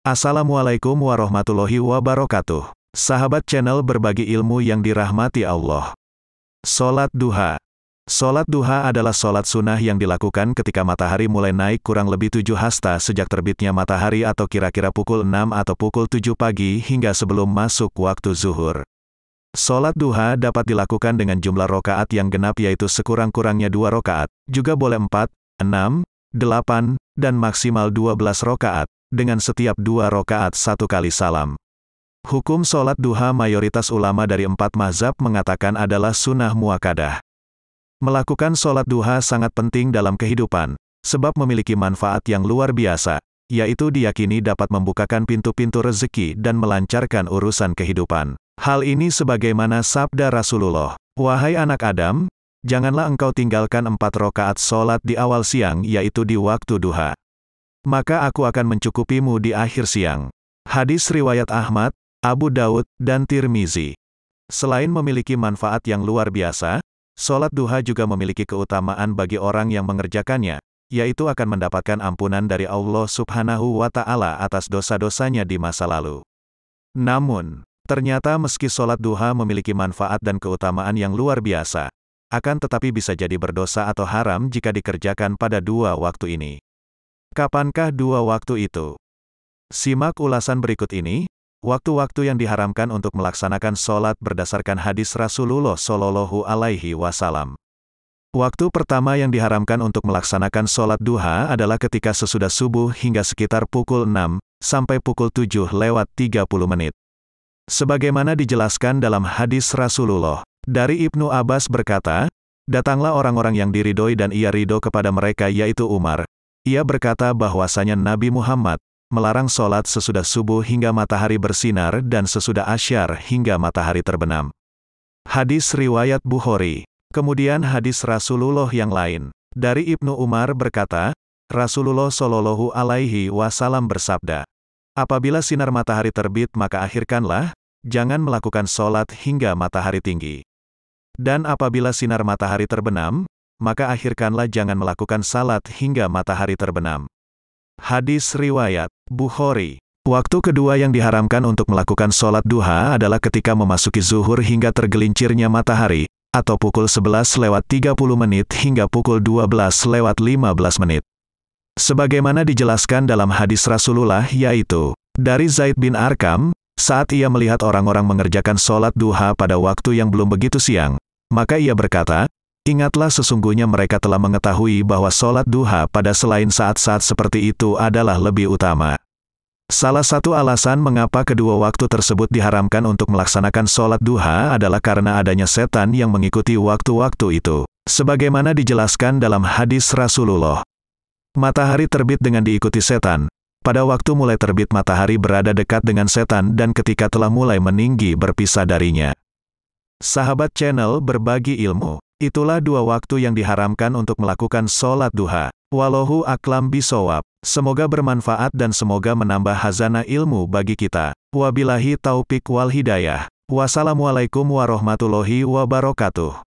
Assalamualaikum warahmatullahi wabarakatuh. Sahabat channel berbagi ilmu yang dirahmati Allah. Solat Duha Solat Duha adalah solat sunnah yang dilakukan ketika matahari mulai naik kurang lebih tujuh hasta sejak terbitnya matahari atau kira-kira pukul enam atau pukul tujuh pagi hingga sebelum masuk waktu zuhur. Solat duha dapat dilakukan dengan jumlah rokaat yang genap yaitu sekurang-kurangnya dua rokaat, juga boleh empat, enam, delapan, dan maksimal dua belas rokaat dengan setiap dua rokaat satu kali salam. Hukum sholat duha mayoritas ulama dari empat mazhab mengatakan adalah sunnah muakadah. Melakukan sholat duha sangat penting dalam kehidupan, sebab memiliki manfaat yang luar biasa, yaitu diyakini dapat membukakan pintu-pintu rezeki dan melancarkan urusan kehidupan. Hal ini sebagaimana sabda Rasulullah, Wahai anak Adam, janganlah engkau tinggalkan empat rokaat sholat di awal siang yaitu di waktu duha maka aku akan mencukupimu di akhir siang. Hadis riwayat Ahmad, Abu Daud, dan Tirmizi. Selain memiliki manfaat yang luar biasa, Sholat duha juga memiliki keutamaan bagi orang yang mengerjakannya, yaitu akan mendapatkan ampunan dari Allah Subhanahu wa Ta'ala atas dosa-dosanya di masa lalu. Namun, ternyata meski sholat duha memiliki manfaat dan keutamaan yang luar biasa, akan tetapi bisa jadi berdosa atau haram jika dikerjakan pada dua waktu ini. Kapankah dua waktu itu? Simak ulasan berikut ini, waktu-waktu yang diharamkan untuk melaksanakan sholat berdasarkan hadis Rasulullah Shallallahu Alaihi Wasallam. Waktu pertama yang diharamkan untuk melaksanakan sholat duha adalah ketika sesudah subuh hingga sekitar pukul 6 sampai pukul 7 lewat 30 menit. Sebagaimana dijelaskan dalam hadis Rasulullah, dari Ibnu Abbas berkata, Datanglah orang-orang yang diridoi dan ia ridho kepada mereka yaitu Umar, ia berkata bahwasanya Nabi Muhammad melarang sholat sesudah subuh hingga matahari bersinar dan sesudah asyar hingga matahari terbenam. Hadis Riwayat Bukhari Kemudian hadis Rasulullah yang lain. Dari Ibnu Umar berkata, Rasulullah Shallallahu alaihi wasallam bersabda, Apabila sinar matahari terbit maka akhirkanlah, jangan melakukan sholat hingga matahari tinggi. Dan apabila sinar matahari terbenam, maka akhirkanlah jangan melakukan salat hingga matahari terbenam. Hadis Riwayat Bukhari Waktu kedua yang diharamkan untuk melakukan sholat duha adalah ketika memasuki zuhur hingga tergelincirnya matahari, atau pukul 11 lewat 30 menit hingga pukul 12 lewat 15 menit. Sebagaimana dijelaskan dalam hadis Rasulullah yaitu, dari Zaid bin Arkam, saat ia melihat orang-orang mengerjakan sholat duha pada waktu yang belum begitu siang, maka ia berkata, Ingatlah sesungguhnya mereka telah mengetahui bahwa sholat duha pada selain saat-saat seperti itu adalah lebih utama. Salah satu alasan mengapa kedua waktu tersebut diharamkan untuk melaksanakan sholat duha adalah karena adanya setan yang mengikuti waktu-waktu itu. Sebagaimana dijelaskan dalam hadis Rasulullah. Matahari terbit dengan diikuti setan. Pada waktu mulai terbit matahari berada dekat dengan setan dan ketika telah mulai meninggi berpisah darinya. Sahabat channel berbagi ilmu. Itulah dua waktu yang diharamkan untuk melakukan sholat duha. Walohu aklam bisawab. Semoga bermanfaat dan semoga menambah hazana ilmu bagi kita. Wabilahi taufik wal hidayah. Wassalamualaikum warahmatullahi wabarakatuh.